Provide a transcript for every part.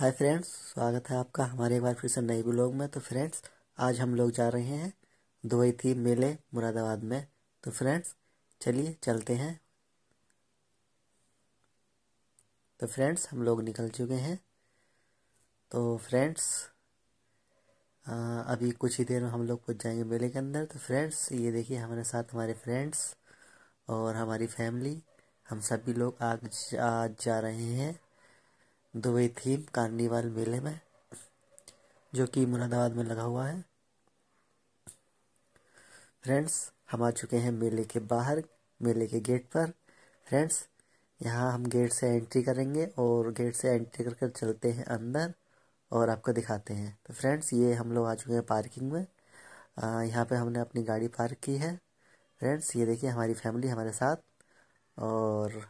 hi friends स्वागत है आपका हमारे एक बार फिर से नए ब्लॉग में तो फ्रेंड्स आज हम लोग जा रहे हैं दुबई थी मेले मुरादाबाद में तो फ्रेंड्स चलिए चलते हैं तो फ्रेंड्स हम लोग निकल चुके हैं तो फ्रेंड्स अभी कुछ ही देर में हम लोग पहुँच जाएंगे मेले के अंदर तो फ्रेंड्स ये देखिए हमारे साथ हमारे फ्रेंड्स और हमारी फैमिली हम सभी लोग आज आज जा रहे हैं दुबई थीम कार्निवाल मेले में जो कि मुरादाबाद में लगा हुआ है फ्रेंड्स हम आ चुके हैं मेले के बाहर मेले के गेट पर फ्रेंड्स यहाँ हम गेट से एंट्री करेंगे और गेट से एंट्री कर कर चलते हैं अंदर और आपको दिखाते हैं तो फ्रेंड्स ये हम लोग आ चुके हैं पार्किंग में यहाँ पे हमने अपनी गाड़ी पार्क की है फ्रेंड्स ये देखिए हमारी फैमिली हमारे साथ और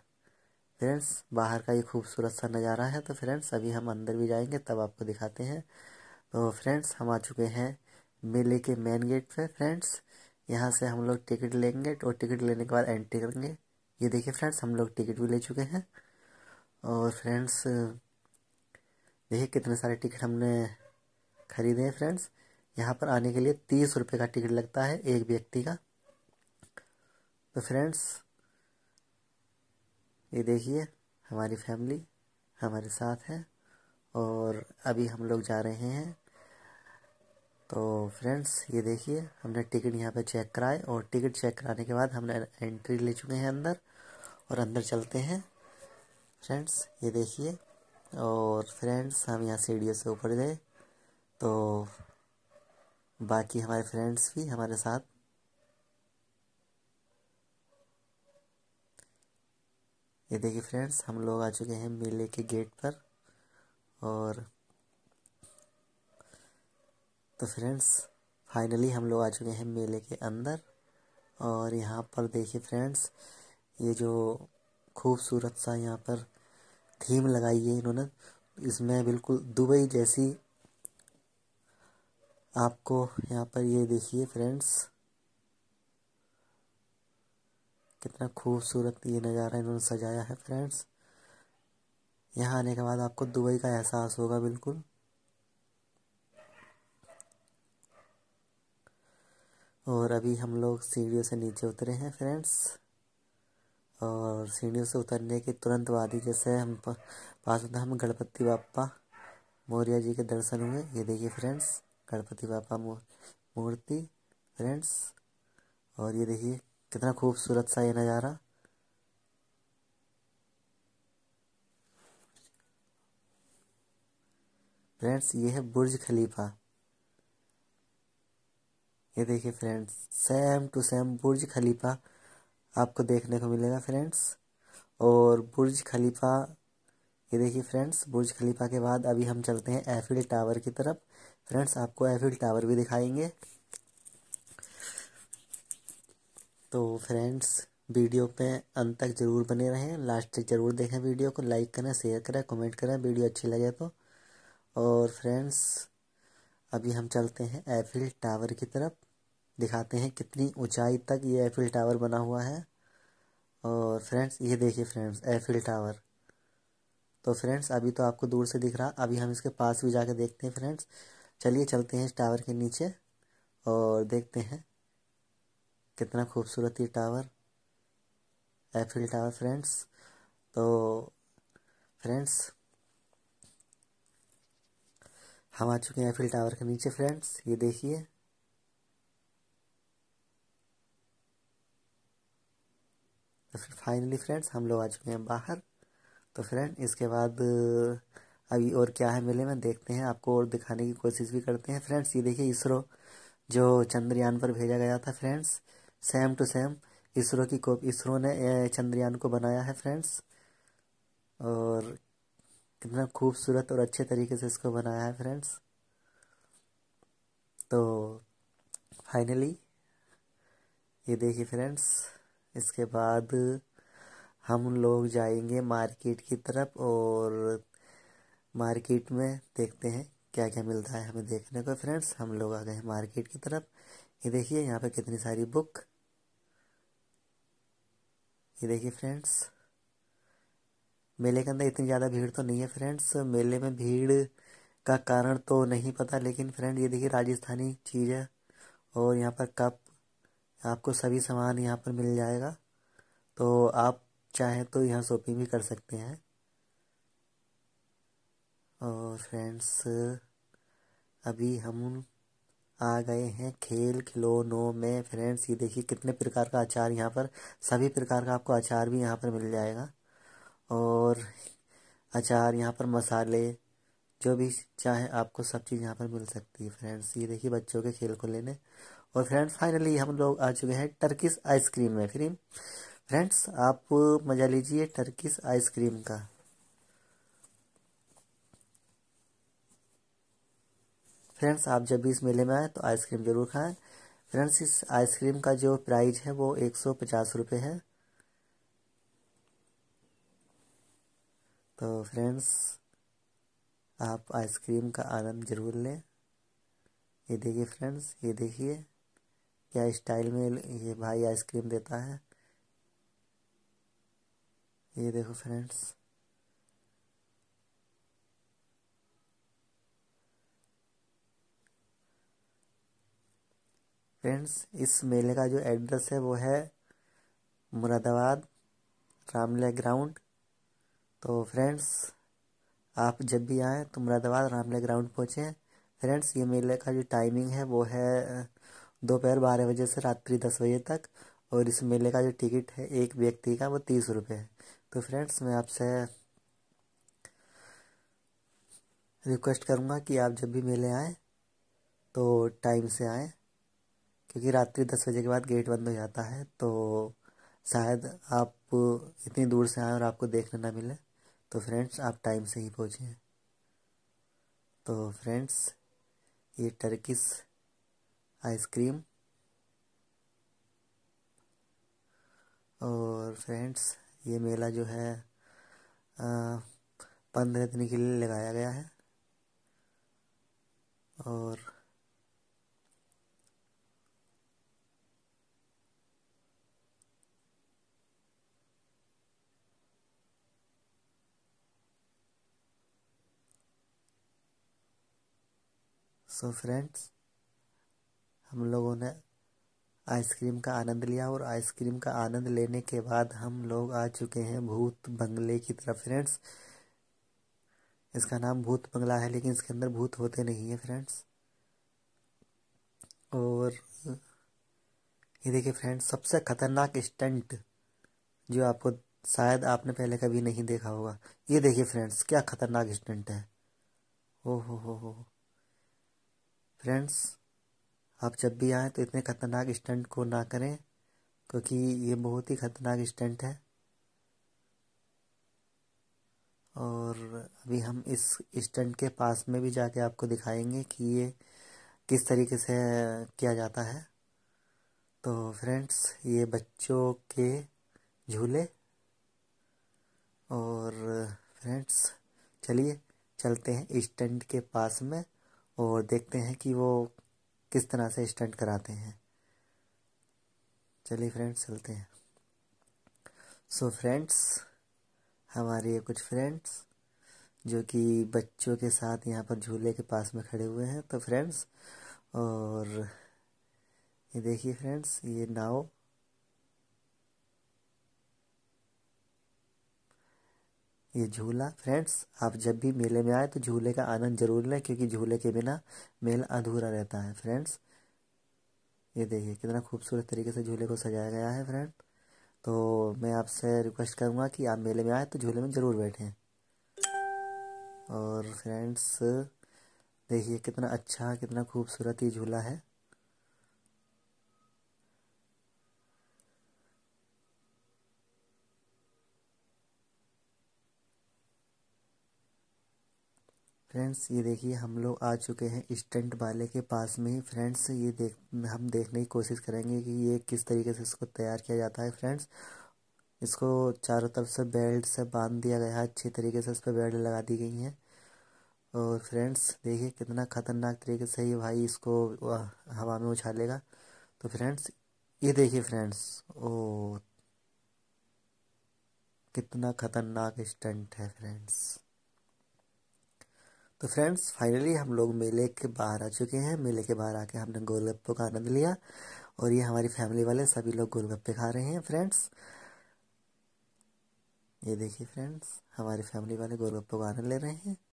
फ्रेंड्स बाहर का ये खूबसूरत सा नज़ारा है तो फ्रेंड्स अभी हम अंदर भी जाएंगे तब आपको दिखाते हैं तो फ्रेंड्स हम आ चुके हैं मेले के मेन गेट पे फ्रेंड्स यहाँ से हम लोग टिकट लेंगे और टिकट लेने के बाद एंट्री करेंगे ये देखिए फ्रेंड्स हम लोग टिकट भी ले चुके हैं और फ्रेंड्स देखिए कितने सारे टिकट हमने ख़रीदे हैं फ्रेंड्स यहाँ पर आने के लिए तीस रुपये का टिकट लगता है एक व्यक्ति का तो फ्रेंड्स ये देखिए हमारी फैमिली हमारे साथ है और अभी हम लोग जा रहे हैं तो फ्रेंड्स ये देखिए हमने टिकट यहाँ पे चेक कराए और टिकट चेक कराने के बाद हमने एंट्री ले चुके हैं अंदर और अंदर चलते हैं फ्रेंड्स ये देखिए और फ्रेंड्स हम यहाँ सीढ़ियों से ऊपर गए तो बाकी हमारे फ्रेंड्स भी हमारे साथ ये देखिए फ्रेंड्स हम लोग आ चुके हैं मेले के गेट पर और तो फ्रेंड्स फाइनली हम लोग आ चुके हैं मेले के अंदर और यहाँ पर देखिए फ्रेंड्स ये जो खूबसूरत सा यहाँ पर थीम लगाई है इन्होंने इसमें बिल्कुल दुबई जैसी आपको यहाँ पर ये देखिए फ्रेंड्स कितना खूबसूरत ये नज़ारा इन्होंने सजाया है फ्रेंड्स यहाँ आने के बाद आपको दुबई का एहसास होगा बिल्कुल और अभी हम लोग सीढ़ियों से नीचे उतरे हैं फ्रेंड्स और सीढ़ियों से उतरने के तुरंत बाद ही जैसे हम पास होता हम गणपति बापा मौर्य जी के दर्शन हुए ये देखिए फ्रेंड्स गणपति बापा मूर्ति फ्रेंड्स और ये देखिए कितना खूबसूरत सा ये नज़ारा फ्रेंड्स ये है बुर्ज खलीफा ये देखिए friends same to same Burj Khalifa आपको देखने को मिलेगा फ्रेंड्स और बुर्ज खलीफा ये देखिए फ्रेंड्स बुर्ज खलीफा के बाद अभी हम चलते हैं एफिल टावर की तरफ फ्रेंड्स आपको एफिल टावर भी दिखाएंगे तो फ्रेंड्स वीडियो पे अंत तक ज़रूर बने रहें लास्ट तक ज़रूर देखें वीडियो को लाइक करें शेयर करें कमेंट करें वीडियो अच्छी लगे तो और फ्रेंड्स अभी हम चलते हैं एफिल टावर की तरफ दिखाते हैं कितनी ऊंचाई तक ये एफिल टावर बना हुआ है और फ्रेंड्स ये देखिए फ्रेंड्स एफिल टावर तो फ्रेंड्स अभी तो आपको दूर से दिख रहा अभी हम इसके पास भी जाके देखते हैं फ्रेंड्स चलिए चलते हैं इस टावर के नीचे और देखते हैं कितना खूबसूरत ये टावर एफिल टावर फ्रेंड्स तो फ्रेंड्स हम आ चुके हैं एफिल टावर के नीचे फ्रेंड्स ये देखिए तो फिर फाइनली फ्रेंड्स हम लोग आ चुके हैं बाहर तो फ्रेंड इसके बाद अभी और क्या है मेले में देखते हैं आपको और दिखाने की कोशिश भी करते हैं फ्रेंड्स ये देखिए इसरो जो चंद्रयान पर भेजा गया था friends same to same ISRO की कॉपी इसरो ने चंद्रयान को बनाया है फ्रेंड्स और कितना खूबसूरत और अच्छे तरीके से इसको बनाया है फ्रेंड्स तो फाइनली ये देखिए फ्रेंड्स इसके बाद हम लोग जाएंगे मार्केट की तरफ और मार्केट में देखते हैं क्या क्या मिलता है हमें देखने को फ्रेंड्स हम लोग आ गए हैं मार्केट की तरफ ये देखिए यहाँ पे कितनी सारी बुक ये देखिए फ्रेंड्स मेले के अंदर इतनी ज़्यादा भीड़ तो नहीं है फ्रेंड्स मेले में भीड़ का कारण तो नहीं पता लेकिन फ्रेंड ये देखिए राजस्थानी चीज़ है और यहाँ पर कप आपको सभी सामान यहाँ पर मिल जाएगा तो आप चाहें तो यहाँ शॉपिंग भी कर सकते हैं और फ्रेंड्स अभी हम आ गए हैं खेल खिलौनों में फ्रेंड्स ये देखिए कितने प्रकार का अचार यहाँ पर सभी प्रकार का आपको अचार भी यहाँ पर मिल जाएगा और अचार यहाँ पर मसाले जो भी चाहे आपको सब चीज़ यहाँ पर मिल सकती है फ्रेंड्स ये देखिए बच्चों के खेल को लेने और फ्रेंड्स फाइनली हम लोग आ चुके हैं टर्किस आइसक्रीम में फ्रीम फ्रेंड्स आप मज़ा लीजिए टर्किस आइसक्रीम का फ्रेंड्स आप जब भी इस मेले में आए तो आइसक्रीम ज़रूर खाएँ फ्रेंड्स इस आइसक्रीम का जो प्राइस है वो एक सौ पचास रुपये है तो फ्रेंड्स आप आइसक्रीम का आनंद ज़रूर लें ये देखिए फ्रेंड्स ये देखिए क्या स्टाइल में ये भाई आइसक्रीम देता है ये देखो फ्रेंड्स फ्रेंड्स इस मेले का जो एड्रेस है वो है मुरादाबाद रामलीला ग्राउंड तो फ्रेंड्स आप जब भी आएँ तो मुरादाबाद रामलीला ग्राउंड पहुँचें फ्रेंड्स ये मेले का जो टाइमिंग है वो है दोपहर बारह बजे से रात्रि दस बजे तक और इस मेले का जो टिकट है एक व्यक्ति का वो तीस रुपये है तो फ्रेंड्स मैं आपसे रिक्वेस्ट करूँगा कि आप जब भी मेले आएँ तो टाइम से आएँ क्योंकि रात्रि दस बजे के बाद गेट बंद हो जाता है तो शायद आप इतनी दूर से आएँ और आपको देखने ना मिले तो फ्रेंड्स आप टाइम से ही पहुँचें तो फ्रेंड्स ये टर्किस आइसक्रीम और फ्रेंड्स ये मेला जो है पंद्रह दिन के लिए लगाया गया है और सो फ्रेंड्स हम लोगों ने आइसक्रीम का आनंद लिया और आइसक्रीम का आनंद लेने के बाद हम लोग आ चुके हैं भूत बंगले की तरफ फ्रेंड्स इसका नाम भूत बंगला है लेकिन इसके अंदर भूत होते नहीं है फ्रेंड्स और ये देखिए फ्रेंड्स सबसे ख़तरनाक स्टंट जो आपको शायद आपने पहले कभी नहीं देखा होगा ये देखिए फ्रेंड्स क्या ख़तरनाक स्टंट है ओ हो हो हो फ्रेंड्स आप जब भी आएँ तो इतने ख़तरनाक स्टंट को ना करें क्योंकि ये बहुत ही ख़तरनाक स्टंट है और अभी हम इस स्टंट के पास में भी जाके आपको दिखाएंगे कि ये किस तरीके से किया जाता है तो फ्रेंड्स ये बच्चों के झूले और फ्रेंड्स चलिए चलते हैं स्टंट के पास में और देखते हैं कि वो किस तरह से स्टंट कराते हैं चलिए फ्रेंड्स चलते हैं सो so फ्रेंड्स हमारे कुछ फ्रेंड्स जो कि बच्चों के साथ यहाँ पर झूले के पास में खड़े हुए हैं तो फ्रेंड्स और ये देखिए फ्रेंड्स ये नाव ये झूला फ्रेंड्स आप जब भी मेले में आए तो झूले का आनंद जरूर लें क्योंकि झूले के बिना मेला अधूरा रहता है फ्रेंड्स ये देखिए कितना खूबसूरत तरीके से झूले को सजाया गया है फ्रेंड तो मैं आपसे रिक्वेस्ट करूँगा कि आप मेले में आए तो झूले में ज़रूर बैठें और फ्रेंड्स देखिए कितना अच्छा कितना खूबसूरत ये झूला है फ्रेंड्स ये देखिए हम लोग आ चुके हैं स्टंट वाले के पास में ही फ्रेंड्स ये देख हम देखने की कोशिश करेंगे कि ये किस तरीके से इसको तैयार किया जाता है फ्रेंड्स इसको चारों तरफ से बेल्ट से बांध दिया गया है अच्छे तरीके से इस पर बेल्ट लगा दी गई हैं और फ्रेंड्स देखिए कितना ख़तरनाक तरीके से ये भाई इसको हवा में उछालेगा तो फ्रेंड्स ये देखिए फ्रेंड्स ओ कितना ख़तरनाक स्टंट है फ्रेंड्स तो फ्रेंड्स फाइनली हम लोग मेले के बाहर आ चुके हैं मेले के बाहर आके हमने गोलगप्पे का आनंद लिया और ये हमारी फैमिली वाले सभी लोग गोलगप्पे खा रहे हैं फ्रेंड्स ये देखिए फ्रेंड्स हमारी फैमिली वाले गोलगप्पे का आनंद ले रहे हैं